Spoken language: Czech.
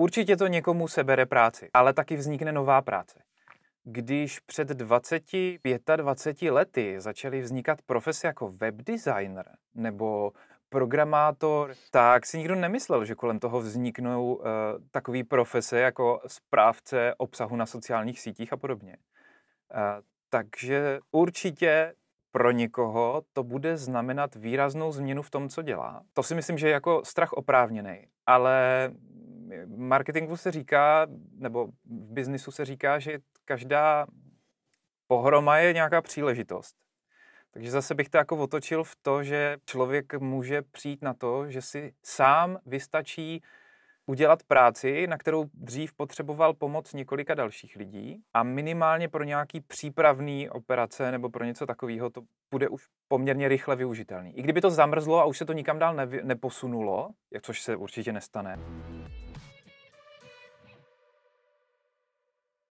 Určitě to někomu sebere práci, ale taky vznikne nová práce. Když před 20, 25 lety začaly vznikat profese jako webdesigner nebo programátor, tak si nikdo nemyslel, že kolem toho vzniknou uh, eh, takové profese jako správce obsahu na sociálních sítích a podobně. Uh, takže určitě pro někoho to bude znamenat výraznou změnu v tom, co dělá. To si myslím, že je jako strach oprávněný, ale marketingu se říká, nebo v biznisu se říká, že každá pohroma je nějaká příležitost. Takže zase bych to jako otočil v to, že člověk může přijít na to, že si sám vystačí udělat práci, na kterou dřív potřeboval pomoc několika dalších lidí a minimálně pro nějaký přípravný operace nebo pro něco takového to bude už poměrně rychle využitelný. I kdyby to zamrzlo a už se to nikam dál neposunulo, což se určitě nestane.